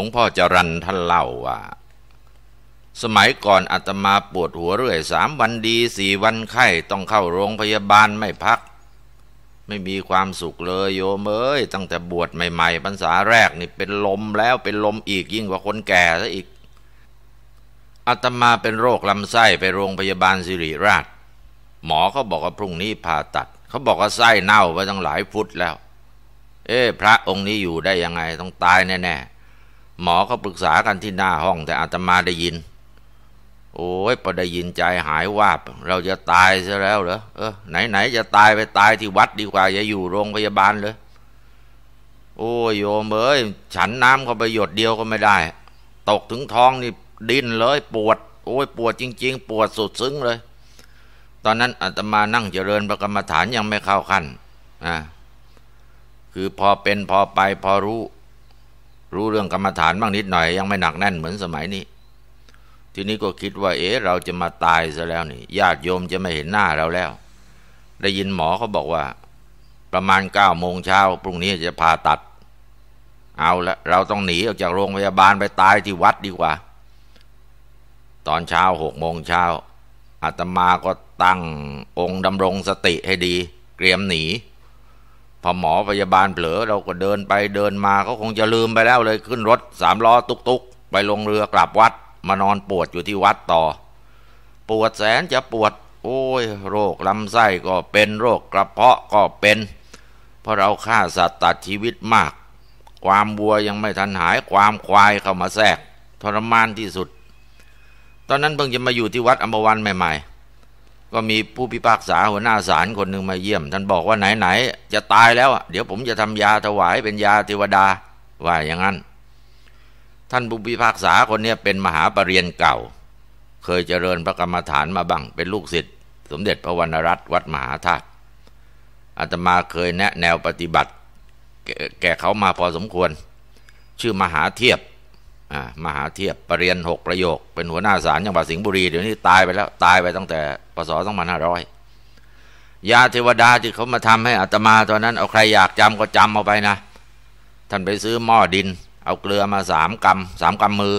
วงพ่อจรันท่านเล่าว่า สมัยก่อนอาตมาปวดหัวเรื่อยสามวันดีสี่วันไข้ต้องเข้าโรงพยาบาลไม่พัก ไม่มีความสุขเลยโยมเอ้ย ตั้งแต่บวชใหม่ๆพรรษาแรกนี่เป็นลมแล้วเป็นลมอีกยิ่งกว่าคนแก่ซะอีกอาตมาเป็นโรคลำไส้ไปโรงพยาบาลสิริราช หมอเขาบอกว่าพรุ่งนี้ผ่าตัด เขาบอกว่าไส้เน่าไปตั้งหลายฟุตแล้ว เอ๊ะพระองค์นี้อยู่ได้ยังไงต้องตายแน่ๆหมอเขาปรึกษากันที่หน้าห้องแต่อาตมาได้ยิน โอ้ยพอได้ยินใจหายวาบ เราจะตายซะแล้วเหรอเออไหนๆจะตายไปตายที่วัดดีกว่าอย่าอยู่โรงพยาบาลเลย โอ้ยโยมเอ้ยฉันน้ำก็ประโยชน์เดียวก็ไม่ได้ ตกถึงท้องนี่ดิ้นเลย ปวดโอ้ยปวดจริงๆ ปวดสุดซึ้งเลย ตอนนั้นอาตมานั่งเจริญพระกรรมฐานยังไม่เข้าขั้นอ่าคือพอเป็นพอไปพอรู้รู้เรื่องกรรมฐานบ้างนิดหน่อยยังไม่หนักแน่นเหมือนสมัยนี้ ทีนี้ก็คิดว่าเอ๊ะเราจะมาตายซะแล้วนี่ ญาติโยมจะไม่เห็นหน้าเราแล้ว ได้ยินหมอเขาบอกว่า ประมาณเก้าโมงเช้าพรุ่งนี้จะผ่าตัด เอาละเราต้องหนีออกจากโรงพยาบาลไปตายที่วัดดีกว่า ตอนเช้าหกโมงเช้าอาตมาก็ตั้งองค์ดำรงสติให้ดีเตรียมหนีพอหมอพยาบาลเผลอเราก็เดินไปเดินมาเขาคงจะลืมไปแล้วเลยขึ้นรถสามล้อตุกตุกไปลงเรือกลับวัดมานอนปวดอยู่ที่วัดต่อ ปวดแสนจะปวด โอ้ย โรคลำไส้ก็เป็นโรคกระเพาะก็เป็น เพราะเราฆ่าสัตว์ตัดชีวิตมาก ความวัวยังไม่ทันหายความควายเข้ามาแทรก ทรมานที่สุด ตอนนั้นเพิ่งจะมาอยู่ที่วัดอัมบวันใหม่ๆก็มีผู้พิพากษาหัวหน้าศาลคนหนึ่งมาเยี่ยม ท่านบอกว่าไหนไหนจะตายแล้ว เดี๋ยวผมจะทำยาถวายเป็นยาเทวดา ว่าอย่างนั้น ท่านผู้พิพากษาคนนี้เป็นมหาปรริญญาเก่า เคยเจริญพระกรรมฐานมาบ้างเป็นลูกศิษย์สมเด็จพระวรรณรัตน์วัดมหาธาตุอาตมาเคยแนะแนวปฏิบัติ แก่เขามาพอสมควร ชื่อมหาเทียบมหาเทียบปรริญญหกประโยค เป็นหัวหน้าศาลจังหวัดสิงห์บุรี เดี๋ยวนี้ ตายไปแล้ว ตายไปตั้งแต่ปศสองพันห้าร้อยยาเทวดาที่เขามาทำให้อัตมา ตอนนั้นเอาใครอยากจำก็จำเอาไปนะ ท่านไปซื้อหม้อดิน เอาเกลือมาสามกำสามกำมือ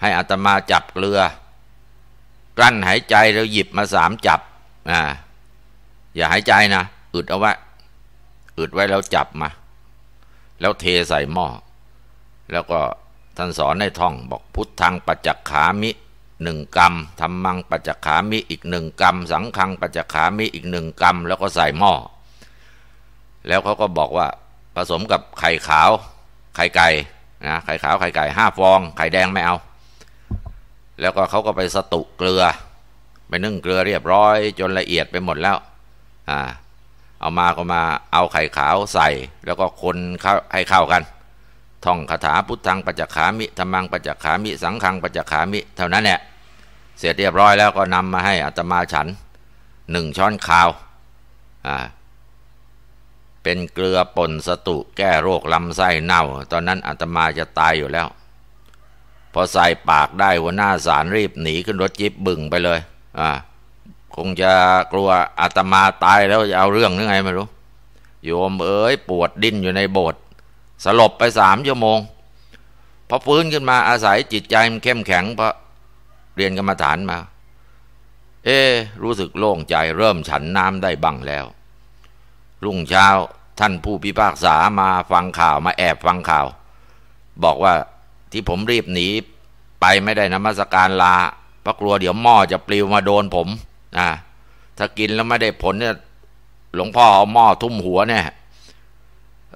ให้อัตมาจับเกลือ กลั้นหายใจแล้วหยิบมาสามจับ อ่าอย่าหายใจนะอึดเอาไว้อึดไว้แล้วจับมา แล้วเทใส่หม้อแล้วก็ท่านสอนให้ท่องบอกพุทธังปัจจขามิหนึ่งกรรมธรรมังปัจจขามิอีกหนึ่งกรรม สังคังปัจจขามิอีกหนึ่งกรรม แล้วก็ใส่หม้อแล้วเขาก็บอกว่าผสมกับไข่ขาวไข่ไก่นะไข่ขาวไข่ไก่ห้าฟองไข่แดงไม่เอา แล้วก็เขาก็ไปสตุเกลือ ไปนึ่งเกลือเรียบร้อย จนละเอียดไปหมดแล้วอ่าเอามาก็มาเอาไข่ขาวใส่แล้วก็คนเข้าให้เข้ากันท่องคาถาพุทธัง ปัจจขามิธรรมัง ปัจจขามิสังขังปัจจขามิ เท่านั้นแหละ เสร็จเรียบร้อยแล้วก็นำมาให้อัตมาฉัน หนึ่งช้อนข้าวอ่าเป็นเกลือป่นสตุ แก้โรคลำไส้เน่า ตอนนั้นอัตมาจะตายอยู่แล้ว พอใส่ปากได้หัวหน้าสารรีบหนีขึ้นรถจิบบึ่งไปเลยอ่าคงจะกลัวอัตมาตายแล้วจะเอาเรื่องหรือไงไม่รู้โยมเอ๋ยปวดดิ้นอยู่ในโบสถ์สลบไปสามชั่วโมงพอฟื้นขึ้นมาอาศัยจิตใจมันเข้มแข็งพระเรียนกรรมฐานมา เอ๊รู้สึกโล่งใจเริ่มฉันน้ำได้บ้างแล้ว รุ่งเช้าท่านผู้พิพากษามาฟังข่าวมาแอบฟังข่าว บอกว่าที่ผมรีบหนีไปไม่ได้นะมัสการลาเพราะกลัวเดี๋ยวหม้อจะปลิวมาโดนผม อ่ถ้ากินแล้วไม่ได้ผลเนี่ยหลวงพ่อเอาหม้อทุ่มหัวเนี่ย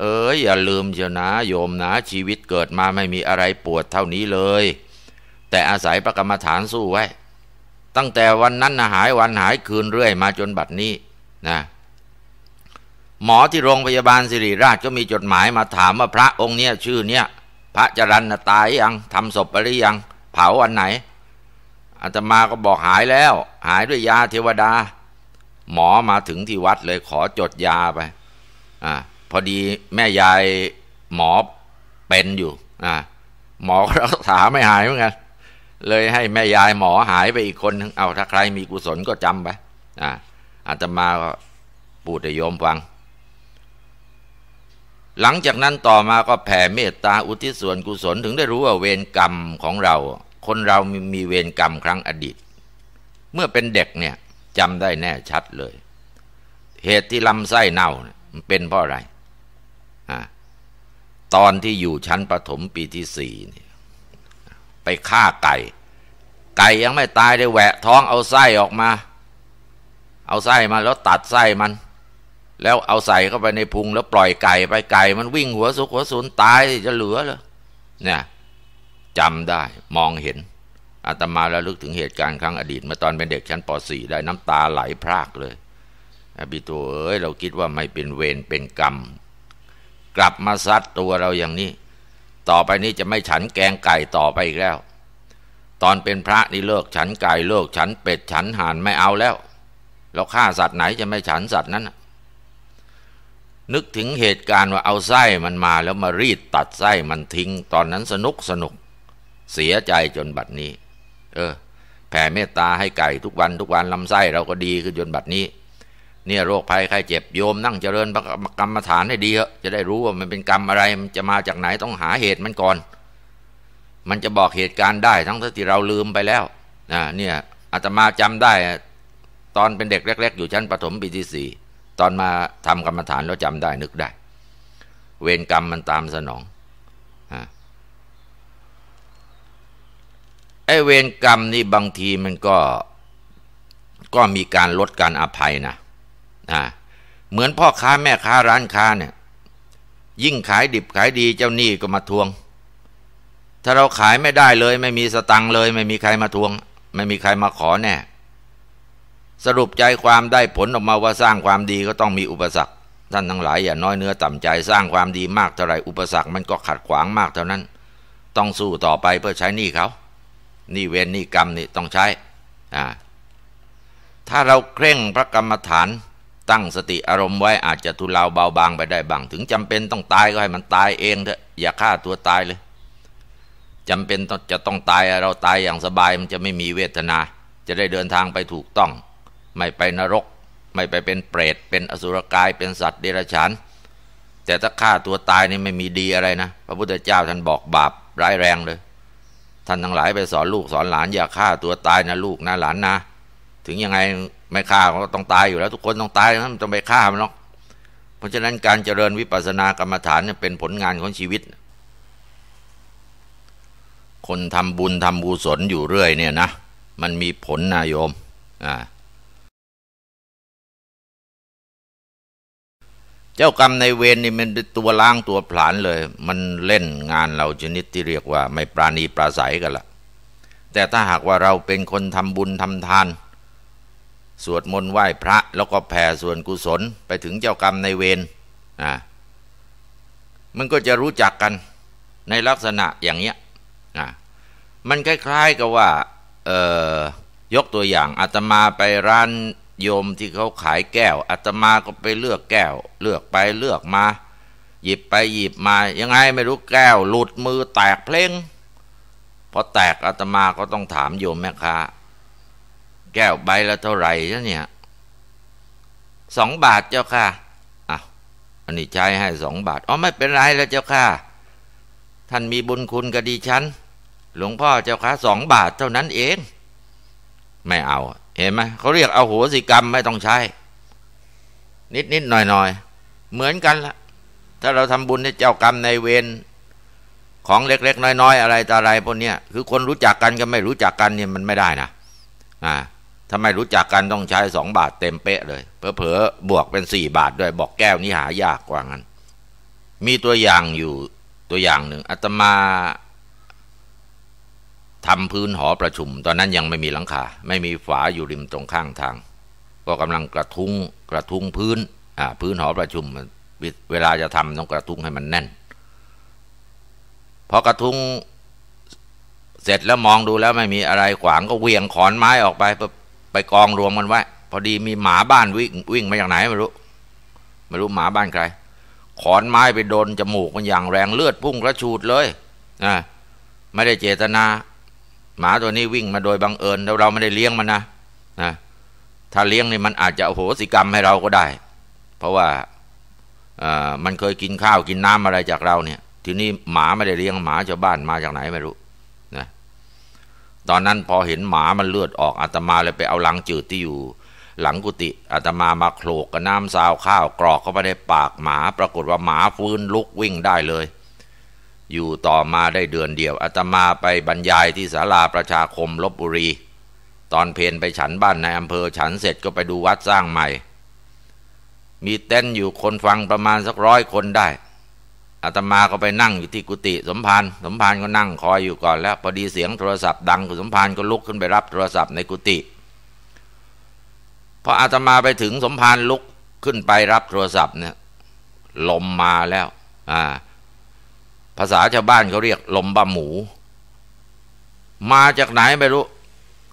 เอ้ย อย่าลืมเจ้านะ โยมนะ ชีวิตเกิดมาไม่มีอะไรปวดเท่านี้เลย แต่อาศัยพระกรรมฐานสู้ไว้ ตั้งแต่วันนั้นหายวันหายคืนเรื่อยมาจนบัดนี้นะ หมอที่โรงพยาบาลสิริราชก็มีจดหมายมาถามว่าพระองค์เนี้ยชื่อเนี้ย พระจรันตายยังทำศพไปหรือยัง เผาวันไหน อาตมาก็บอกหายแล้ว หายด้วยยาเทวดา หมอมาถึงที่วัดเลยขอจดยาไปอ่าพอดีแม่ยายหมอเป็นอยู่อ่าหมอรักษาไม่หายเหมือนกันเลยให้แม่ยายหมอหายไปอีกคนเอาถ้าใครมีกุศลก็จำไปอ่าอาตมาก็ปูดโยมฟัง หลังจากนั้นต่อมาก็แผ่เมตตาอุทิศส่วนกุศลถึงได้รู้ว่า เวรกรรมของเรา คนเรามีมีเวรกรรมครั้งอดีต เมื่อเป็นเด็กเนี่ยจำได้แน่ชัดเลย เหตุที่ลำไส้เน่ามันเป็นเพราะอะไรตอนที่อยู่ชั้นปฐมปีที่สี่ไปฆ่าไก่ ไก่ยังไม่ตายได้แหวะท้องเอาไส้ออกมา เอาไส้มาแล้วตัดไส้มัน แล้วเอาใส่เข้าไปในพุง แล้วปล่อยไก่ไปไก่ มันวิ่งหัวสุกหัวสุนตายจะเหลือเลยเนี่ยจำได้มองเห็นอาตมาแล้วลึกถึงเหตุการณ์ ครั้งอดีตเมื่อตอนเป็นเด็กชั้นป .4 ได้ น้ำตาไหลพรากเลยอบิโตเอ้ยเราคิดว่าไม่เป็นเวรเป็นกรรมกลับมาซัดตัวเราอย่างนี้ ต่อไปนี้จะไม่ฉันแกงไก่ต่อไปอีกแล้ว ตอนเป็นพระนี่เลิกฉันไก่เลิกฉันเป็ดฉันห่านไม่เอาแล้วเราฆ่าสัตว์ไหนจะไม่ฉันสัตว์นั้นนึกถึงเหตุการณ์ว่าเอาไส้มันมาแล้วมารีดตัดไส้มันทิ้ง ตอนนั้นสนุกสนุก เสียใจจนบัดนี้ เออแผ่เมตตาให้ไก่ทุกวันทุกวันลำไส้เราก็ดีขึ้นจนบัดนี้เนี่ยโรคภัยไข้เจ็บโยมนั่งเจริญกรรมฐานให้ดีเอะจะได้รู้ว่า มันเป็นกรรมอะไรมันจะมาจากไหนต้องหาเหตุมันก่อน มันจะบอกเหตุการณ์ได้ ทั้งที่เราลืมไปแล้วนะเนี่ยอาตมาจำได้ ตอนเป็นเด็กเล็กๆ อยู่ชั้นปฐมปีที่สี่ตอนมาทำกรรมฐานแล้วจำได้นึกได้ เวรกรรมมันตามสนองไอ้เวรกรรมนี่บางทีมันก็ก็มีการลดการอภัยนะเหมือนพ่อค้าแม่ค้าร้านค้าเนี่ยยิ่งขายดิบขายดีเจ้าหนี้ก็มาทวง ถ้าเราขายไม่ได้เลย ไม่มีสตังเลย ไม่มีใครมาทวง ไม่มีใครมาขอแน่ สรุปใจความได้ผลออกมาว่าสร้างความดีก็ต้องมีอุปสรรคท่านทั้งหลาย อย่าน้อยเนื้อต่ำใจสร้างความดีมาก เท่าไรอุปสรรค มันก็ขัดขวางมากเท่านั้น ต้องสู้ต่อไปเพื่อใช้หนี้เขาหนี้เวรหนี้กรรมนี่ต้องใช้ถ้าเราเคร่งพระกรรมฐานตั้งสติอารมณ์ไว้อาจจะทุเลาเบาบางไปได้บ้าง ถึง จำเป็นต้องตายก็ให้มันตายเองเถอะอย่าฆ่าตัวตายเลย จำเป็นจะต้องตายเราตายอย่างสบาย มันจะไม่มีเวทนา จะได้เดินทางไปถูกต้อง ไม่ไปนรกไม่ไปเป็นเปรต เป็นอสุรกายเป็นสัตว์เดรัจฉานแต่ถ้าฆ่าตัวตายนี่ไม่มีดีอะไรนะ พระพุทธเจ้าท่านบอกบาปร้ายแรงเลย ท่านทั้งหลายไปสอนลูกสอนหลาน อย่าฆ่าตัวตายนะลูกนะหลานนะ ถึงยังไงไม่ฆ่าก็ต้องตายอยู่แล้วทุกคนต้องตายนั้นจะไปฆ่ามันหรอก เพราะฉะนั้นการเจริญวิปัสสนากรรมฐานเนี่ยเป็นผลงานของชีวิต คนทำบุญทำบุศสนอยู่เรื่อยเนี่ยนะมันมีผลนายโยมอ่าเจ้ากรรมในเวรนี่มันเป็นตัวล้างตัวผลาญเลย มันเล่นงานเราชนิดที่เรียกว่าไม่ปราณีปราศัยกันละแต่ถ้าหากว่าเราเป็นคนทำบุญทำทานสวดมนต์ไหว้พระ แล้วก็แผ่ส่วนกุศลไปถึงเจ้ากรรมในเวรมันก็จะรู้จักกันในลักษณะอย่างเนี้ยมันคล้ายๆกับว่าเอ่อยกตัวอย่างอาตมาไปร้านโยมที่เขาขายแก้วอาตมาก็ไปเลือกแก้วเลือกไปเลือกมา หยิบไปหยิบมา ยังไงไม่รู้แก้ว หลุดมือแตกเพลงพอแตก อาตมา ก็ต้องถามโยมแม่ค้าแก้วใบละเท่าไหร่เนี่ยสองบาทเจ้าค่ะอ่ะอันนี้ใช้ให้สองบาทอ๋อไม่เป็นไรแล้วเจ้าค่ะท่านมีบุญคุณก็ดีฉัน หลวงพ่อเจ้าค่ะสองบาทเท่านั้นเอง ไม่เอาเห็นไหมเขาเรียกเอาหัวสิกรรมไม่ต้องใช้ นิดนิดหน่อยหน่อยเหมือนกันละถ้าเราทำบุญให้เจ้ากรรมในเวรของเล็กๆ น้อย ๆ อะไรต่ออะไรพวกนี้คือ คนรู้จักกันก็ไม่รู้จักกันเนี่ยมันไม่ได้นะอ่าถ้าไม่รู้จักกันต้องใช้สองบาท เต็มเป๊ะเลย เผลอๆบวกเป็นสี่บาทด้วยบอกแก้ว นี้หายากกว่างั้น มีตัวอย่างอยู่ตัวอย่างหนึ่งอาตมาทำพื้นหอประชุม ตอนนั้นยังไม่มีหลังคาไม่มีฝาอยู่ริมตรงข้างทาง ก็กำลังกระทุ้งกระทุ้งพื้นอ่าพื้นหอประชุม เวลาจะทำต้องกระทุ้งให้มันแน่นพอกระทุ้งเสร็จแล้วมองดูแล้ว ไม่มีอะไรขวางก็เวียงขอนไม้ออกไปปุ๊บไปกองรวมกันไว้ พอดีมีหมาบ้านวิ่งวิ่งมาจากไหนไม่รู้ ไม่รู้หมาบ้านใคร ขอนไม้ไปโดนจมูกมันอย่างแรงเลือดพุ่งกระชูดเลยนะไม่ได้เจตนา หมาตัวนี้วิ่งมาโดยบังเอิญเราเราไม่ได้เลี้ยงมันนะนะถ้าเลี้ยงนี่มันอาจจะโหสิกรรมให้เราก็ได้ เพราะว่ามันเคยกินข้าวกินน้ำอะไรจากเราเนี่ยทีนี้ หมาไม่ได้เลี้ยง หมาชาวบ้านมาจากไหนไม่รู้ตอนนั้นพอเห็นหมามันเลือดออกอาตมาเลยไปเอาลังจืดที่อยู่หลังกุฏิอาตมามาโขลกกับน้ำซาวข้าวกรอกเข้าไปในปากหมา ปรากฏว่าหมาฟื้นลุกวิ่งได้เลย อยู่ต่อมาได้เดือนเดียวอาตมาไปบรรยายที่ศาลาประชาคมลบบุรี ตอนเพนไปฉันบ้านในอำเภอฉันเสร็จก็ไปดูวัดสร้างใหม่ มีเต้นอยู่คนฟังประมาณสักร้อยคนได้อาตมาก็ไปนั่งอยู่ที่กุฏิสมภารสมภารก็นั่งคอยอยู่ก่อนแล้วพอดีเสียงโทรศัพท์ดังคุณสมภารก็ลุกขึ้นไปรับโทรศัพท์ในกุฏิพออาตมาไปถึงสมภารลุกขึ้นไปรับโทรศัพท์เนี่ยลมมาแล้วอ่าภาษาชาวบ้านเขาเรียกลมบะหมู มาจากไหนไม่รู้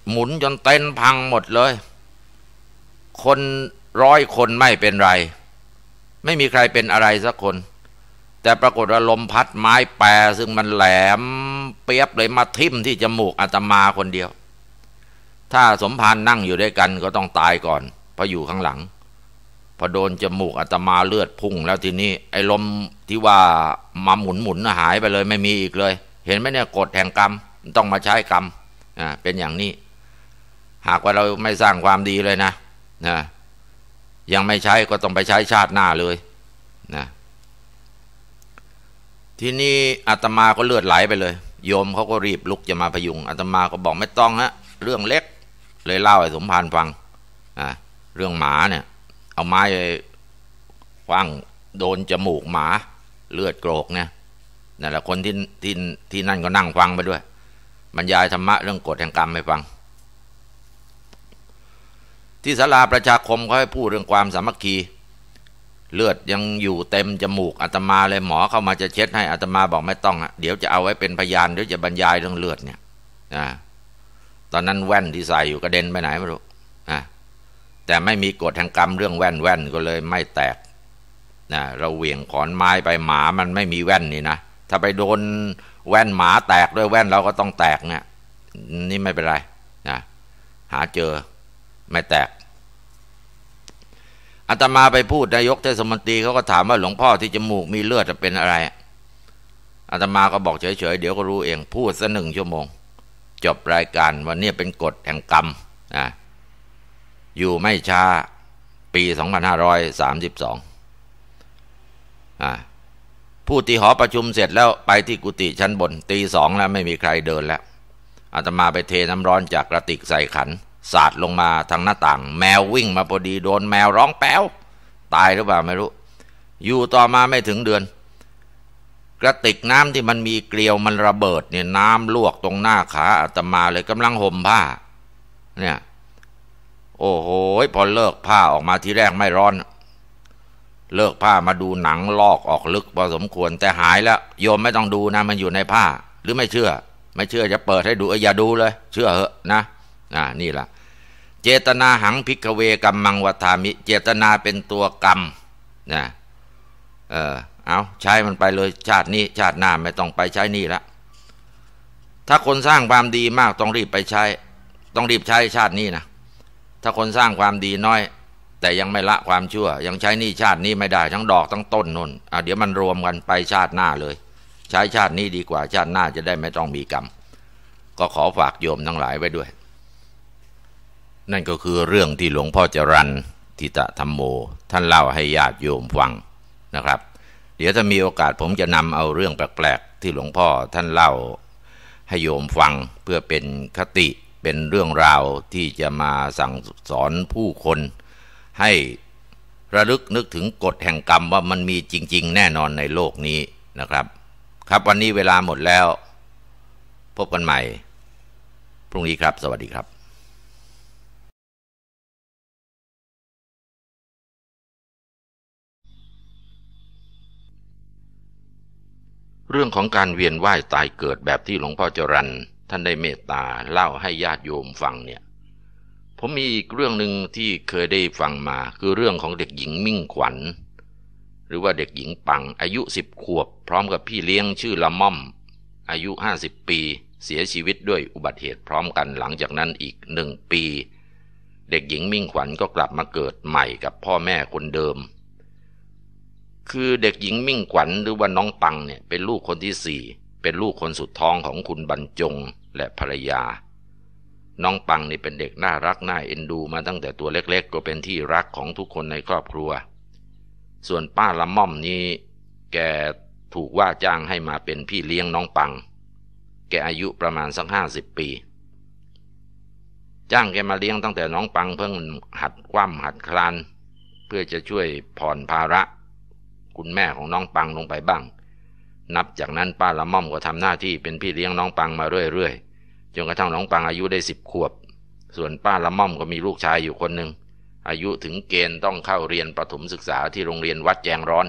หมุนจนเต้นพังหมดเลย คนร้อยคนไม่เป็นไร ไม่มีใครเป็นอะไรสักคนแต่ปรากฏว่าลมพัดไม้แปรซึ่งมันแหลม เปียบเลยมาทิ่มที่จมูกอาตมาคนเดียว ถ้าสมภารนนั่งอยู่ด้วยกันก็ต้องตายก่อนเพราะอยู่ข้างหลังพอโดนจมูกอาตมาเลือดพุ่ง แล้วทีนี้ไอ้ลมที่ว่ามาหมุนหมุนหายไปเลยไม่มีอีกเลย เห็นไหมเนี่ยกฎแห่งกรรมต้องมาใช้กรรมอ่าเป็นอย่างนี้ หากว่าเราไม่สร้างความดีเลยนะนะ ยังไม่ใช้ก็ต้องไปใช้ชาติหน้าเลยนะทีนี้อาตมาก็เลือดไหลไปเลยโยมเขาก็รีบลุกจะมาพยุงอาตมาก็บอกไม่ต้องฮะเรื่องเล็กเลยเล่าให้สมภารฟังอ่าเรื่องหมาเนี่ยเอาไม้ไปคว้างโดนจมูกหมาเลือดโกรกเนี่ยนั่นแหละคนที่ที่ที่นั่นก็นั่งฟังไปด้วยบรรยายธรรมะเรื่องกฎแห่งกรรมไปฟัง ที่ศาลาประชาคมเขาให้พูดเรื่องความสามัคคีเลือดยังอยู่เต็มจมูกอาตมาเลยหมอเข้ามาจะเช็ดให้อาตมาบอกไม่ต้องอะเดี๋ยวจะเอาไว้เป็นพยานเดี๋ยวจะบรรยายเรื่องเลือดเนี่ยนะตอนนั้นแว่นที่ใส่อยู่กระเด็นไปไหนไม่รู้นะแต่ไม่มีกฎทางกรรมเรื่องแว่นแว่นก็เลยไม่แตกนะเราเหวี่ยงขอนไม้ไปหมามันไม่มีแว่นนี่นะถ้าไปโดนแว่นหมาแตกด้วยแว่น เราก็ต้องแตกเนี่ยนี่ไม่เป็นไรนะหาเจอไม่แตกอาตมาไปพูดนายกเทศมนตรีเขาก็ถามว่าหลวงพ่อที่จมูกมีเลือดจะเป็นอะไรอาตมาก็บอกเฉยๆ เดี๋ยวก็รู้เองพูดสักหนึ่งชั่วโมง จบรายการวันนี้เป็นกฎแห่งกรรมนะอยู่ไม่ช้าปี 2532อ่าพูดที่หอประชุมเสร็จแล้วไปที่กุฏิชั้นบน ตีสองแล้วไม่มีใครเดินแล้วอาตมาไปเทน้ำร้อนจากกระติกใส่ขันสาดลงมาทางหน้าต่าง แมววิ่งมาพอดีโดนแมวร้องแป๊วตายหรือเปล่าไม่รู้ อยู่ต่อมาไม่ถึงเดือน กระติกน้ำที่มันมีเกลียวมันระเบิดเนี่ยน้ำลวกตรงหน้าขาอาตมาเลยกำลังห่มผ้า เนี่ยโอ้โหพอเลิกผ้าออกมาทีแรกไม่ร้อน เลิกผ้ามาดูหนังลอกออกลึกพอสมควรแต่หายแล้วโยมไม่ต้องดูนะมันอยู่ในผ้า หรือไม่เชื่อ ไม่เชื่อจะเปิดให้ดู อย่า ดูเลย เชื่อเหอะนะอ่านี่แหละเจตนาหังพิกเวกัมมังวัามิ เจตนาเป็นตัวกรรมนะเออเอาใช้มันไปเลย ชาตินี้ชาติหน้าไม่ต้องไปใช้นี่ละ ถ้าคนสร้างความดีมากต้องรีบไปใช้ ต้องรีบใช้ชาตินี้นะ ถ้าคนสร้างความดีน้อย แต่ยังไม่ละความชั่ว ยังใช้นี่ชาตินี้ไม่ได้ ทั้งดอกทั้งต้นนนเเดี๋ยวมันรวมกันไปชาติหน้าเลย ใช้ชาตินี้ดีกว่า ชาติหน้าจะได้ไม่ต้องมีกรรมก็ขอฝากโยมทั้งหลายไว้ด้วยนั่นก็คือเรื่องที่หลวงพ่อจรันทิตะธรรมโมท่านเล่าให้ญาติโยมฟังนะครับ เดี๋ยวถ้ามีโอกาสผมจะนำเอาเรื่องแปลกๆที่หลวงพ่อท่านเล่า ให้โยมฟังเพื่อเป็นคติเป็นเรื่องราวที่จะมาสั่งสอนผู้คน ให้ระลึกนึกถึงกฎแห่งกรรมว่ามันมีจริงๆ แน่นอนในโลกนี้นะครับ ครับวันนี้เวลาหมดแล้ว พบกันใหม่ พรุ่งนี้ครับ สวัสดีครับเรื่องของการเวียนว่ายตายเกิดแบบที่หลวงพ่อจรัน ท่านได้เมตตาเล่าให้ญาติโยมฟังเนี่ย ผมมีอีกเรื่องหนึ่งที่เคยได้ฟังมาคือเรื่องของเด็กหญิงมิ่งขวัญ หรือว่าเด็กหญิงปัง อายุสิบขวบ พร้อมกับพี่เลี้ยงชื่อละม่อม อายุห้าสิบปีเสียชีวิตด้วยอุบัติเหตุพร้อมกันหลังจากนั้นอีกหนึ่งปี เด็กหญิงมิ่งขวัญก็กลับมาเกิดใหม่กับพ่อแม่คนเดิมคือเด็กหญิงมิ่งขวัญหรือว่าน้องปังเนี่ยเป็นลูกคนที่สี่เป็นลูกคนสุดท้องของคุณบรรจงและภรรยา น้องปังนี่เป็นเด็กน่ารักน่าเอ็นดู มาตั้งแต่ตัวเล็กๆ ก็เป็นที่รักของทุกคนในครอบครัว ส่วนป้าละม่อมนี้แกถูกว่าจ้างให้มาเป็นพี่เลี้ยงน้องปัง แกอายุประมาณสักห้าสิบปี จ้างแกมาเลี้ยงตั้งแต่น้องปัง เพิ่งหัดคว่ำหัดคลานเพื่อจะช่วยผ่อนภาระคุณแม่ของน้องปังลงไปบ้าง นับจากนั้นป้าละม่อมก็ทำหน้าที่เป็นพี่เลี้ยงน้องปังมาเรื่อยๆ จนกระทั่งน้องปังอายุได้สิบขวบ ส่วนป้าละม่อมก็มีลูกชายอยู่คนหนึ่งอายุถึงเกณฑ์ต้องเข้าเรียนประถมศึกษาที่โรงเรียนวัดแจงร้อน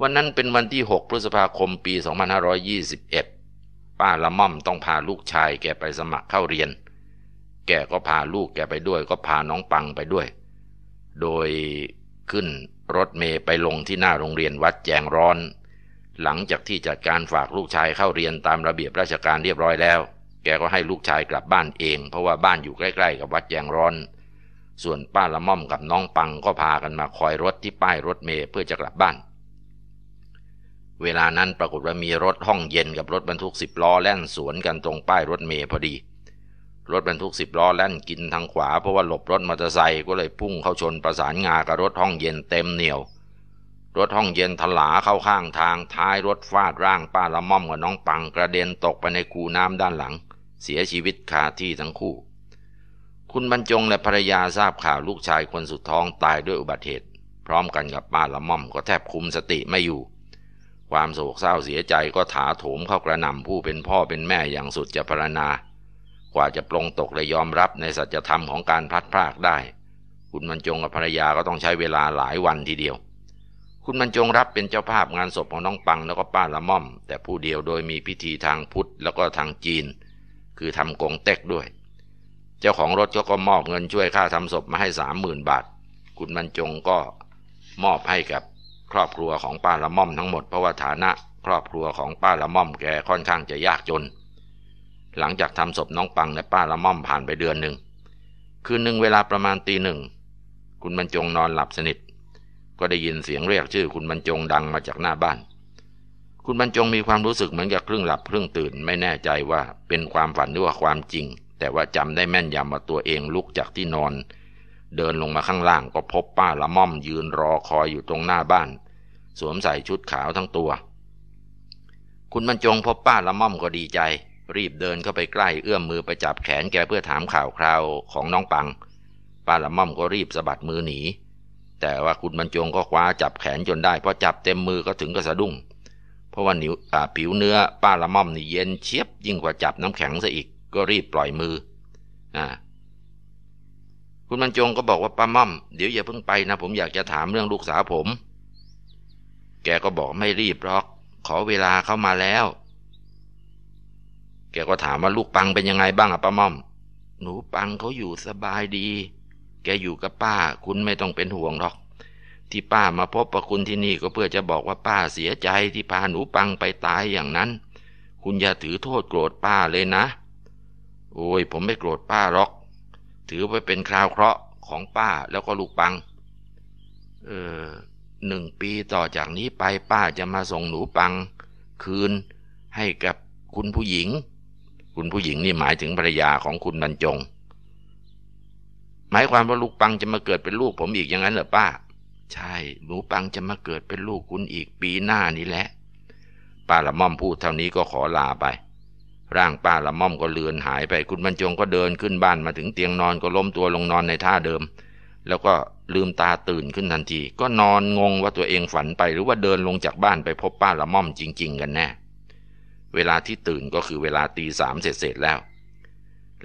วันนั้นเป็นวันที่ 6 พฤษภาคมปี2521ป้าละม่อมต้องพาลูกชาย แกไปสมัครเข้าเรียน แกก็พาลูกแกไปด้วยก็พาน้องปังไปด้วย โดยขึ้นรถเมย์ไปลงที่หน้าโรงเรียนวัดแจงร้อนหลังจากที่จัดการฝากลูกชายเข้าเรียนตามระเบียบราชการเรียบร้อยแล้ว แกก็ให้ลูกชายกลับบ้านเองเพราะว่าบ้านอยู่ใกล้ๆ กับวัดแจงร้อน ส่วนป้าละม่อมกับน้องปังก็พากันมาคอยรถที่ป้ายรถเมย์เพื่อจะกลับบ้าน เวลานั้นปรากฏว่ามีรถห้องเย็นกับรถบรรทุกสิบล้อแล่นสวนกันตรงป้ายรถเมย์พอดีรถบรรทุกสิบล้อแล่นกินทางขวาเพราะว่าหลบรถมอเตอร์ไซค์ก็เลยพุ่งเข้าชนประสานงากับรถห้องเย็นเต็มเหนียว รถห้องเย็นถลาเข้าข้างทางท้ายรถฟาดร่างป้าละม่อมกับน้องปังกระเด็นตกไปในคูน้ำด้านหลัง เสียชีวิตคาที่ทั้งคู่ คุณบรรจงและภรรยาทราบข่าวลูกชายคนสุดท้องตายด้วยอุบัติเหตุ พร้อมกันกับป้าละม่อมก็แทบคุมสติไม่อยู่ ความโศกเศร้าเสียใจก็ถาโถมเข้ากระหน่ำผู้เป็นพ่อเป็นแม่อย่างสุดจะพรรณนากว่าจะปรงตกและยอมรับในสัจธรรมของการพลัดพรากได้ คุณบรรจงกับภรรยาก็ต้องใช้เวลาหลายวันทีเดียว คุณบรรจงรับเป็นเจ้าภาพงานศพของน้องปังแล้วก็ป้าละม่อม แต่ผู้เดียวโดยมีพิธีทางพุทธแล้วก็ทางจีน คือทำกงเต็กด้วย เจ้าของรถก็ก็มอบเงินช่วยค่าทำศพมาให้สามหมื่นบาท คุณบรรจงก็มอบให้กับครอบครัวของป้าละม่อมทั้งหมดเพราะว่าฐานะ ครอบครัวของป้าละม่อมแกค่อนข้างจะยากจนหลังจากทำศพน้องปังและป้าละม่อมผ่านไปเดือนหนึ่ง คืนหนึ่งเวลาประมาณตีหนึ่ง คุณบรรจงนอนหลับสนิท ก็ได้ยินเสียงเรียกชื่อ คุณบรรจงดังมาจากหน้าบ้าน คุณบรรจงมีความรู้สึกเหมือนกับครึ่งหลับครึ่งตื่นไม่แน่ใจว่าเป็นความฝันหรือว่าความจริง แต่ว่าจำได้แม่นยำว่าตัวเองลุกจากที่นอน เดินลงมาข้างล่างก็พบป้าละม่อมยืนรอคอยอยู่ตรงหน้าบ้าน สวมใส่ชุดขาวทั้งตัว คุณบรรจงพบป้าละม่อมก็ดีใจรีบเดินเข้าไปใกล้เอื้อมมือไปจับแขนแกเพื่อถามข่าวคราวของน้องปังป้าละม่อมก็รีบสะบัดมือหนีแต่ว่าคุณบรรจงก็คว้าจับแขนจนได้พอจับเต็มมือก็ถึงกะสะดุ้งเพราะว่าหนิวผิวเนื้อป้าละม่อมนี่เย็นเชียบยิ่งกว่าจับน้ำแข็งซะอีกก็รีบปล่อยมืออ่าคุณบรรจงก็บอกว่าป้าม่อม เดี๋ยวอย่าเพิ่งไปนะ ผมอยากจะถามเรื่องลูกสาวผม แกก็บอกไม่รีบหรอกขอเวลาเข้ามาแล้วแกก็ถามว่าลูกปังเป็นยังไงบ้างอะป้าม่อม หนูปังเขาอยู่สบายดี แกอยู่กับป้า คุณไม่ต้องเป็นห่วงหรอก ที่ป้ามาพบประคุณที่นี่ก็เพื่อจะบอกว่าป้าเสียใจที่พาหนูปังไปตายอย่างนั้น คุณอย่าถือโทษโกรธป้าเลยนะ โอ้ย ผมไม่โกรธป้าหรอก ถือไปเป็นคราวเคราะห์ของป้าแล้วก็ลูกปัง เออหนึ่งปีต่อจากนี้ไปป้าจะมาส่งหนูปัง คืนให้กับคุณผู้หญิงคุณผู้หญิงนี่หมายถึงภรรยาของคุณบรรจงหมายความว่าลูกปังจะมาเกิดเป็นลูกผมอีกอย่างนั้นเหรอป้า ใช่หนูปังจะมาเกิดเป็นลูกคุณอีกปีหน้านี้แหละป้าละม่อมพูดเท่านี้ก็ขอลาไป ร่างป้าละม่อมก็เลือนหายไป คุณบรรจงก็เดินขึ้นบ้านมาถึงเตียงนอนก็ล้มตัวลงนอนในท่าเดิม แล้วก็ลืมตาตื่นขึ้นทันที ก็นอนงงว่าตัวเองฝันไปหรือว่าเดินลงจากบ้านไปพบป้าละม่อมจริง ๆ กันแน่เวลาที่ตื่นก็คือเวลาตีสามเสร็จแล้ว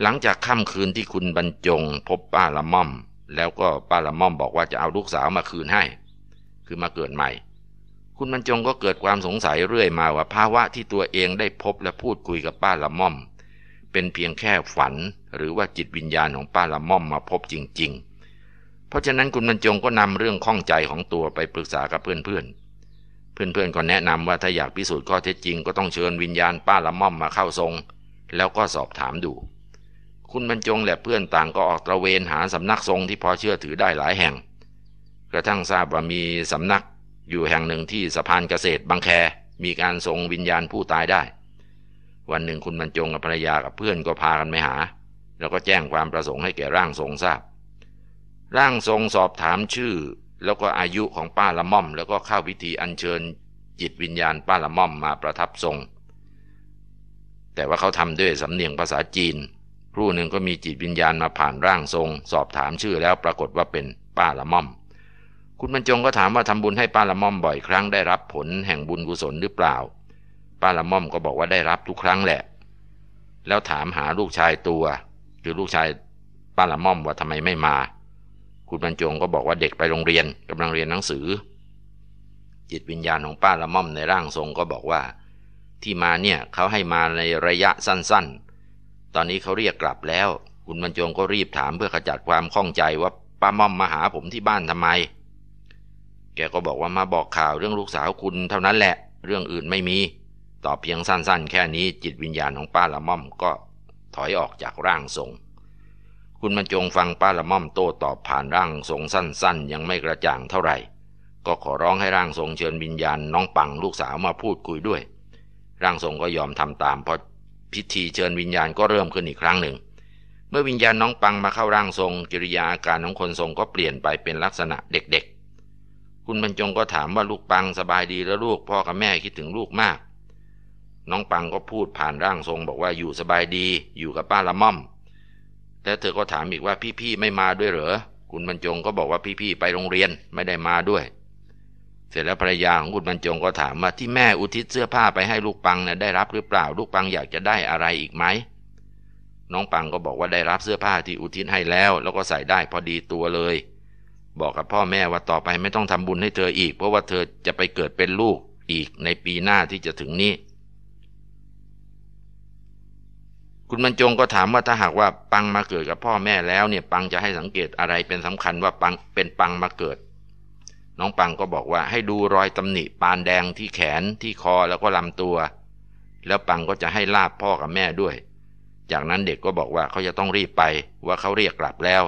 หลังจากค่ำคืนที่คุณบรรจงพบป้าละม่อม แล้วก็ป้าละม่อมบอกว่าจะเอาลูกสาวมาคืนให้ คือมาเกิดใหม่ คุณบรรจงก็เกิดความสงสัยเรื่อยมาว่าภาวะที่ตัวเองได้พบและพูดคุยกับป้าละม่อม เป็นเพียงแค่ฝันหรือว่าจิตวิญญาณของป้าละม่อมมาพบจริง ๆ เพราะฉะนั้นคุณบรรจงก็นำเรื่องข้องใจของตัวไปปรึกษากับเพื่อนๆเพื่อน ๆ ก็แนะนำว่าถ้าอยากพิสูจน์ข้อเท็จจริงก็ต้องเชิญวิญญาณป้าละม่อมมาเข้าทรง แล้วก็สอบถามดู คุณบรรจงและเพื่อนต่างก็ออกตระเวนหาสำนักทรงที่พอเชื่อถือได้หลายแห่ง กระทั่งทราบว่ามีสำนักอยู่แห่งหนึ่งที่สะพานเกษตรบางแคมีการทรงวิญญาณผู้ตายได้ วันหนึ่งคุณบรรจงกับภรรยากับเพื่อนก็พากันไปหา แล้วก็แจ้งความประสงค์ให้แก่ร่างทรงทราบ ร่างทรงสอบถามชื่อแล้วก็อายุของป้าละม่อมแล้วก็เข้าวิธีอัญเชิญ จิตวิญญาณป้าละม่อมมาประทับทรง แต่ว่าเขาทำด้วยสำเนียงภาษาจีนครู่หนึ่งก็มีจิตวิญญาณมาผ่านร่างทรง สอบถามชื่อแล้วปรากฏว่าเป็นป้าละม่อม คุณบรรจงก็ถามว่าทำบุญให้ป้าละม่อมบ่อยครั้งได้รับผลแห่งบุญกุศลหรือเปล่าป้าละม่อมก็บอกว่าได้รับทุกครั้งแหละ แล้วถามหาลูกชายตัวคือลูกชายป้าละม่อมว่าทำไมไม่มาคุณบรรจงก็บอกว่าเด็กไปโรงเรียนกำลังเรียนหนังสือ จิตวิญญาณของป้าละม่อมในร่างทรงก็บอกว่า ที่มาเนี่ยเขาให้มาในระยะสั้นๆ ตอนนี้เขาเรียกกลับแล้ว คุณบรรจงก็รีบถามเพื่อขจัดความข้องใจว่าป้าม่อมมาหาผมที่บ้านทำไม แกก็บอกว่ามาบอกข่าวเรื่องลูกสาวคุณเท่านั้นแหละ เรื่องอื่นไม่มีตอบเพียงสั้น ๆ แค่นี้ จิตวิญญาณของป้าละม่อมก็ถอยออกจากร่างทรงคุณบรรจงฟังป้าละม่อมโต้ตอบผ่านร่างทรงสั้น ๆ ยังไม่กระจ่างเท่าไหร่ ก็ขอร้องให้ร่างทรงเชิญวิญญาณน้องปังลูกสาวมาพูดคุยด้วย ร่างทรงก็ยอมทำตาม เพราะพิธีเชิญวิญญาณก็เริ่มขึ้นอีกครั้งหนึ่ง เมื่อวิญญาณน้องปังมาเข้าร่างทรงกิริยาอาการของคนทรงก็เปลี่ยนไปเป็นลักษณะเด็กๆคุณบรรจงก็ถามว่าลูกปังสบายดีแล้วลูกพ่อกับแม่คิดถึงลูกมาก น้องปังก็พูดผ่านร่างทรงบอกว่าอยู่สบายดีอยู่กับป้าละม่อมแล้วเธอก็ถามอีกว่าพี่ๆไม่มาด้วยเหรอ คุณบรรจงก็บอกว่าพี่ๆไปโรงเรียนไม่ได้มาด้วย เสร็จแล้วภรรยาของคุณบรรจงก็ถามว่าที่แม่อุทิศเสื้อผ้าไปให้ลูกปังนะ่ะได้รับหรือเปล่าลูกปังอยากจะได้อะไรอีกไหมน้องปังก็บอกว่าได้รับเสื้อผ้าที่อุทิศให้แล้วแล้วก็ใส่ได้พอดีตัวเลย บอกกับพ่อแม่ว่าต่อไปไม่ต้องทำบุญให้เธออีก เพราะว่าเธอจะไปเกิดเป็นลูกอีกในปีหน้าที่จะถึงนี้คุณบรรจงก็ถามว่าถ้าหากว่าปังมาเกิดกับพ่อแม่แล้วเนี่ยปังจะให้สังเกตอะไรเป็นสำคัญว่าปังเป็นปังมาเกิด น้องปังก็บอกว่าให้ดูรอยตำหนิปานแดงที่แขนที่คอแล้วก็ลำตัว แล้วปังก็จะให้ลาบพ่อกับแม่ด้วย จากนั้นเด็กก็บอกว่าเขาจะต้องรีบไปว่าเขาเรียกกลับแล้ว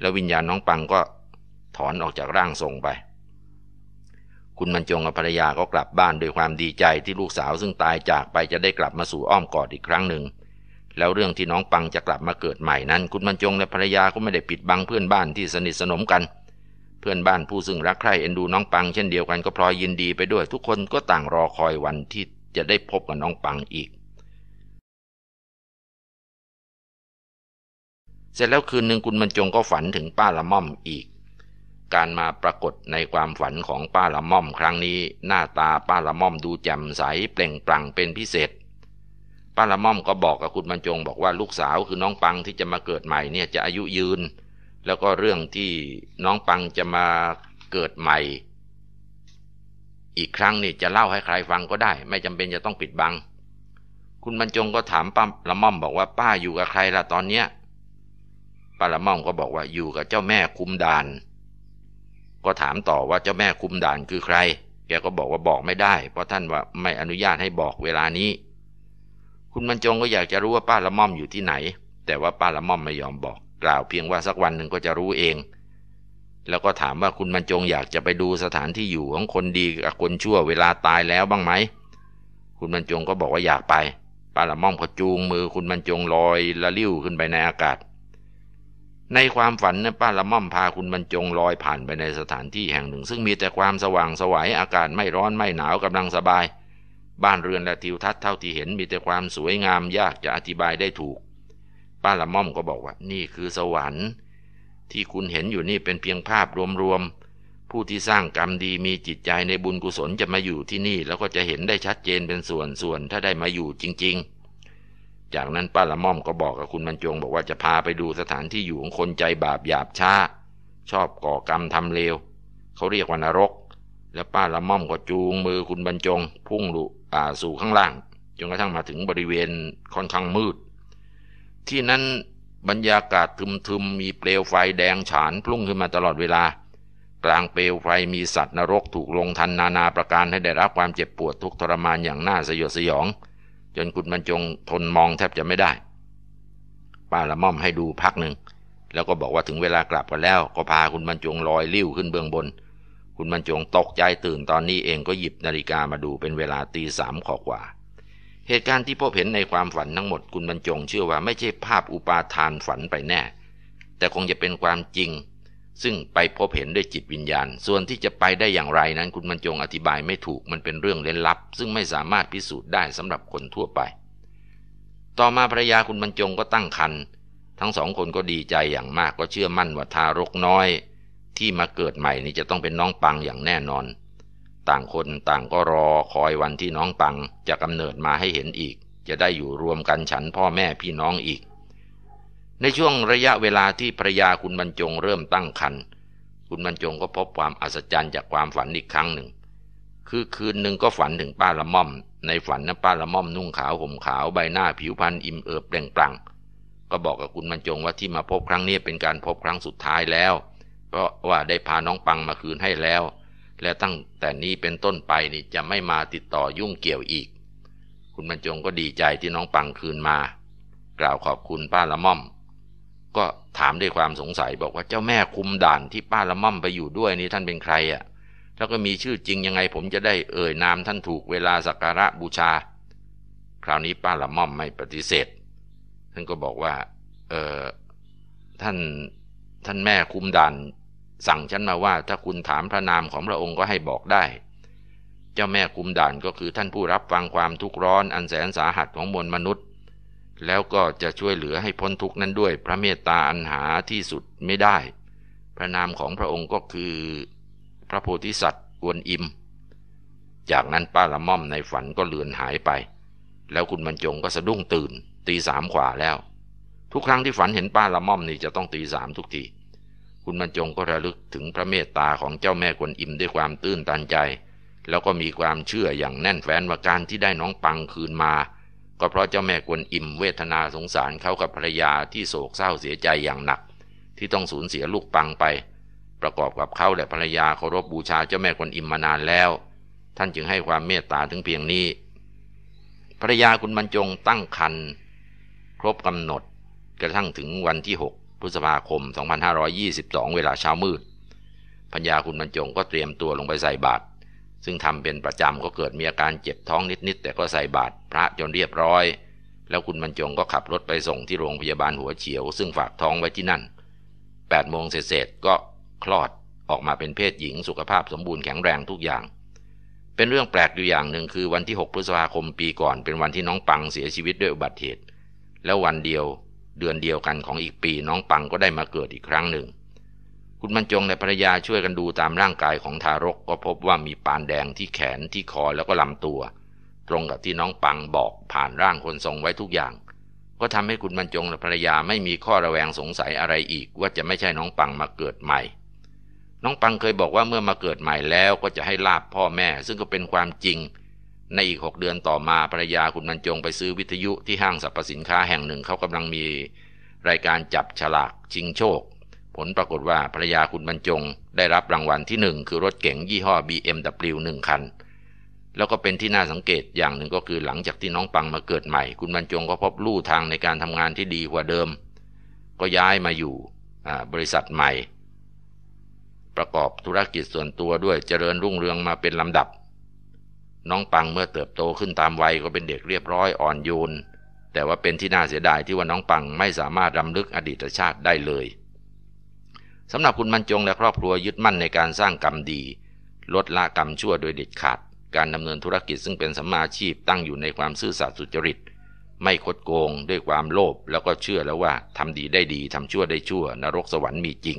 แล้ววิญญาณน้องปังก็ถอนออกจากร่างทรงไป คุณมันจงกับภรรยาก็กลับบ้านด้วยความดีใจที่ลูกสาวซึ่งตายจากไปจะได้กลับมาสู่อ้อมกอดอีกครั้งหนึ่งแล้วเรื่องที่น้องปังจะกลับมาเกิดใหม่นั้น คุณบรรจงและภรรยาก็ไม่ได้ปิดบังเพื่อนบ้านที่สนิทสนมกัน เพื่อนบ้านผู้ซึ่งรักใคร่เอ็นดูน้องปัง เช่นเดียวกันก็พลอยยินดีไปด้วยทุกคนก็ต่างรอคอยวันที่จะได้พบกับน้องปังอีก เสร็จแล้วคืนหนึ่งคุณบรรจงก็ฝันถึงป้าละม่อมอีก การมาปรากฏในความฝันของป้าละม่อมครั้งนี้ หน้าตาป้าละม่อมดูแจ่มใสเปล่งปลั่งเป็นพิเศษป้าละม่อมก็บอกกับคุณบรรจง บอกว่าลูกสาวคือน้องปังที่จะมาเกิดใหม่เนี่ยจะอายุยืน แล้วก็เรื่องที่น้องปังจะมาเกิดใหม่ อีกครั้งนี่จะเล่าให้ใครฟังก็ได้ ไม่จำเป็นจะต้องปิดบัง คุณบรรจงก็ถามป้าละม่อมบอกว่าป้าอยู่กับใครล่ะตอนเนี้ยป้าละม่อมก็บอกว่าอยู่กับเจ้าแม่คุ้มดาน ก็ถามต่อว่าเจ้าแม่คุ้มดานคือใครแกก็บอกว่าบอกไม่ได้ เพราะท่านว่าไม่อนุญาตให้บอกเวลานี้คุณบรรจงก็อยากจะรู้ว่าป้าละม่อมอยู่ที่ไหน แต่ว่าป้าละม่อมไม่ยอมบอก กล่าวเพียงว่าสักวันหนึ่งก็จะรู้เอง แล้วก็ถามว่าคุณบรรจงอยากจะไปดูสถานที่อยู่ของคนดีกับคนชั่วเวลาตายแล้วบ้างไหม คุณบรรจงก็บอกว่า อยากไป ป้าละม่อมก็จูงมือคุณบรรจงลอยละลิ้วขึ้นไปในอากาศ ในความฝันนะป้าละม่อมพาคุณบรรจงลอยผ่านไปในสถานที่แห่งหนึ่ง ซึ่งมีแต่ความสว่างสวัยอากาศไม่ร้อนไม่หนาวกำลังสบายบ้านเรือนและทิวทัศน์เท่าที่เห็นมีแต่ความสวยงามยากจะอธิบายได้ถูก ป้าละม่อมก็บอกว่านี่คือสวรรค์ ที่คุณเห็นอยู่นี่เป็นเพียงภาพรวมๆ ผู้ที่สร้างกรรมดีมีจิตใจในบุญกุศลจะมาอยู่ที่นี่แล้วก็จะเห็นได้ชัดเจนเป็นส่วนๆ ถ้าได้มาอยู่จริงๆ จากนั้นป้าละม่อมก็บอกกับคุณบรรจงบอกว่าจะพาไปดูสถานที่อยู่ของคนใจบาปหยาบช้าชอบก่อกรรมทำเลวเขาเรียกว่านรก แล้วป้าละม่อมก็จูง มือคุณบรรจง พุ่งลุ่าสู่ข้างล่าง จนกระทั่งมาถึงบริเวณค่อนข้างมืด ที่นั้นบรรยากาศทึมๆมีเปลวไฟแดงฉานพุ่งขึ้นมาตลอดเวลา กลางเปลวไฟมีสัตว์นรกถูกลงทันนานา ประการให้ได้รับความเจ็บปวดทุกทรมานอย่างน่าสยดสยอง จนคุณบรรจงทนมองแทบจะไม่ได้ป้าละม่อมให้ดูพักหนึ่ง แล้วก็บอกว่าถึงเวลากลับกันแล้ว ก็พาคุณบรรจงลอยลิ้วขึ้นเบื้องบนคุณบรรจงตกใจตื่นตอนนี้เองก็หยิบนาฬิกามาดูเป็นเวลาตีสามขอกว่า เหตุการณ์ที่พบเห็นในความฝันทั้งหมดคุณบรรจงเชื่อว่าไม่ใช่ภาพอุปาทานฝันไปแน่ แต่คงจะเป็นความจริง ซึ่งไปพบเห็นด้วยจิตวิญญาณส่วนที่จะไปได้อย่างไรนั้นคุณบรรจงอธิบายไม่ถูกมันเป็นเรื่องเล่นลับ ซึ่งไม่สามารถพิสูจน์ได้สำหรับคนทั่วไป ต่อมาภรรยาคุณบรรจงก็ตั้งครรภ์ทั้งสองคนก็ดีใจอย่างมากก็เชื่อมั่นว่าทารกน้อยที่มาเกิดใหม่นี่จะต้องเป็นน้องปังอย่างแน่นอน ต่างคนต่างก็รอคอยวันที่น้องปังจะกำเนิดมาให้เห็นอีก จะได้อยู่รวมกันฉันพ่อแม่พี่น้องอีก ในช่วงระยะเวลาที่ภรยาคุณบรรจงเริ่มตั้งครรภ์คุณบรรจงก็พบความอัศจรรย์จากความฝันอีกครั้งหนึ่ง คือคืนหนึ่งก็ฝันถึงป้าละม่อม ในฝันนะป้าละม่อมนุ่งขาวห่มขาวใบหน้าผิวพรรณอิ่มเอิบเปล่งปลั่ง ก็บอกกับคุณบรรจงว่าที่มาพบครั้งนี้เป็นการพบครั้งสุดท้ายแล้วเพราะว่าได้พาน้องปังมาคืนให้แล้ว และตั้งแต่นี้เป็นต้นไปนี่จะไม่มาติดต่อยุ่งเกี่ยวอีก คุณบรรจงก็ดีใจที่น้องปังคืนมา กล่าวขอบคุณป้าละม่อม ก็ถามด้วยความสงสัยบอกว่าเจ้าแม่คุมด่านที่ป้าละม่อมไปอยู่ด้วยนี่ท่านเป็นใครอะ่ะแล้วก็มีชื่อจริงยังไงผมจะได้เอ่ยนามท่านถูกเวลาสักการะบูชา คราวนี้ป้าละม่อมไม่ปฏิเสธ ท่านก็บอกว่าเออท่านท่านแม่คุมด่านสั่งฉันมาว่าถ้าคุณถามพระนามของพระองค์ก็ให้บอกได้ เจ้าแม่คุมด่านก็คือท่านผู้รับฟังความทุกข์ร้อนอันแสนสาหัสของมวลมนุษย์ แล้วก็จะช่วยเหลือให้พ้นทุกข์นั้นด้วย พระเมตตาอันหาที่สุดไม่ได้ พระนามของพระองค์ก็คือพระโพธิสัตว์กวนอิม จากนั้นป้าละม่อมในฝันก็เลือนหายไป แล้วคุณบรรจงก็สะดุ้งตื่นตีสามขวาแล้ว ทุกครั้งที่ฝันเห็นป้าละม่อมนี่จะต้องตีสามทุกทีคุณบรรจงก็ระลึกถึงพระเมตตาของเจ้าแม่กวนอิมด้วยความตื้นตันใจ แล้วก็มีความเชื่ออย่างแน่นแฟ้นว่าการที่ได้น้องปังคืนมา ก็เพราะเจ้าแม่กวนอิมเวทนาสงสารเขากับภรรยาที่โศกเศร้าเสียใจอย่างหนัก ที่ต้องสูญเสียลูกปังไป ประกอบกับเขาและภรรยาเคารพบบูชาเจ้าแม่กวนอิมมานานแล้ว ท่านจึงให้ความเมตตาถึงเพียงนี้ภรรยาคุณบรรจงตั้งครรภ์ครบกำหนดกระทั่งถึงวันที่หกพฤษภาคม 2522 เวลาเช้ามืด พัญญาคุณบรรจงก็เตรียมตัวลงไปใส่บาตรซึ่งทำเป็นประจำก็เกิดมีอาการเจ็บท้องนิดๆ แต่ก็ใส่บาตรพระจนเรียบร้อย แล้วคุณบรรจงก็ขับรถไปส่งที่โรงพยาบาลหัวเฉียว ซึ่งฝากท้องไว้ที่นั่น8 โมงเศษก็คลอดออกมาเป็นเพศหญิงสุขภาพสมบูรณ์แข็งแรงทุกอย่าง เป็นเรื่องแปลกอยู่อย่างหนึ่งคือวันที่ 6พฤษภาคมปีก่อน เป็นวันที่น้องปังเสียชีวิตด้วยอุบัติเหตุ แล้ววันเดียวเดือนเดียวกันของอีกปีน้องปังก็ได้มาเกิดอีกครั้งหนึ่ง คุณบรรจงและภรรยาช่วยกันดูตามร่างกายของทารกก็พบว่ามีปานแดงที่แขนที่คอแล้วก็ลำตัว ตรงกับที่น้องปังบอกผ่านร่างคนทรงไว้ทุกอย่าง ก็ทำให้คุณบรรจงและภรรยาไม่มีข้อระแวงสงสัยอะไรอีกว่าจะไม่ใช่น้องปังมาเกิดใหม่ น้องปังเคยบอกว่าเมื่อมาเกิดใหม่แล้วก็จะให้ลาบพ่อแม่ ซึ่งก็เป็นความจริงในอีกหกเดือนต่อมาภรรยาคุณบรรจงไปซื้อวิทยุที่ห้างสรรพสินค้าแห่งหนึ่งเขากำลังมีรายการจับฉลากชิงโชค ผลปรากฏว่าภรรยาคุณบรรจงได้รับรางวัลที่ 1 คือรถเก๋งยี่ห้อ BMW 1 คัน แล้วก็เป็นที่น่าสังเกตอย่างหนึ่งก็คือหลังจากที่น้องปังมาเกิดใหม่ คุณบรรจงก็พบลู่ทางในการทำงานที่ดีกว่าเดิม ก็ย้ายมาอยู่บริษัทใหม่ ประกอบธุรกิจส่วนตัวด้วยเจริญรุ่งเรืองมาเป็นลำดับน้องปังเมื่อเติบโตขึ้นตามวัยก็เป็นเด็กเรียบร้อยอ่อนโยน แต่ว่าเป็นที่น่าเสียดายที่ว่าน้องปังไม่สามารถรำลึกอดีตชาติได้เลยสำหรับคุณบรรจงและครอบครัวยึดมั่นในการสร้างกรรมดี ลดละกรรมชั่วโดยเด็ดขาด การดำเนินธุรกิจซึ่งเป็นสัมมาชีพตั้งอยู่ในความซื่อสัตย์สุจริต ไม่คดโกงด้วยความโลภแล้วก็เชื่อแล้วว่าทำดีได้ดีทำชั่วได้ชั่ว นรกสวรรค์มีจริง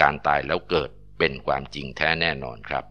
การตายแล้วเกิดเป็นความจริงแท้แน่นอนครับ